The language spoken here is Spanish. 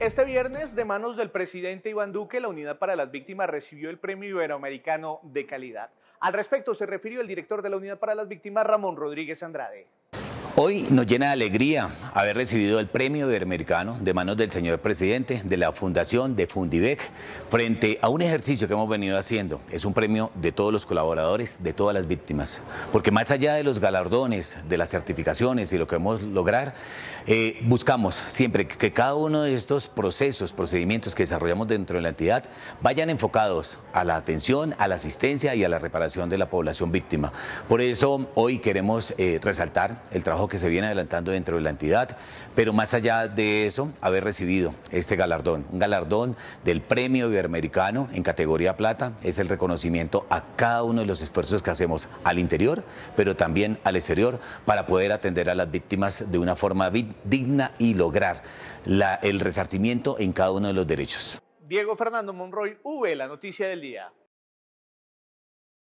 Este viernes, de manos del presidente Iván Duque, la Unidad para las Víctimas recibió el Premio Iberoamericano de Calidad. Al respecto se refirió el director de la Unidad para las Víctimas, Ramón Rodríguez Andrade. Hoy nos llena de alegría haber recibido el premio iberoamericano de manos del señor presidente de la Fundación de Fundivec frente a un ejercicio que hemos venido haciendo. Es un premio de todos los colaboradores, de todas las víctimas, porque más allá de los galardones, de las certificaciones y lo que hemos lograr, eh, buscamos siempre que cada uno de estos procesos, procedimientos que desarrollamos dentro de la entidad vayan enfocados a la atención, a la asistencia y a la reparación de la población víctima. Por eso hoy queremos eh, resaltar el trabajo que se viene adelantando dentro de la entidad, pero más allá de eso, haber recibido este galardón, un galardón del Premio Iberoamericano en categoría plata, es el reconocimiento a cada uno de los esfuerzos que hacemos al interior, pero también al exterior, para poder atender a las víctimas de una forma digna y lograr el resarcimiento en cada uno de los derechos. Diego Fernando Monroy, V, la noticia del día.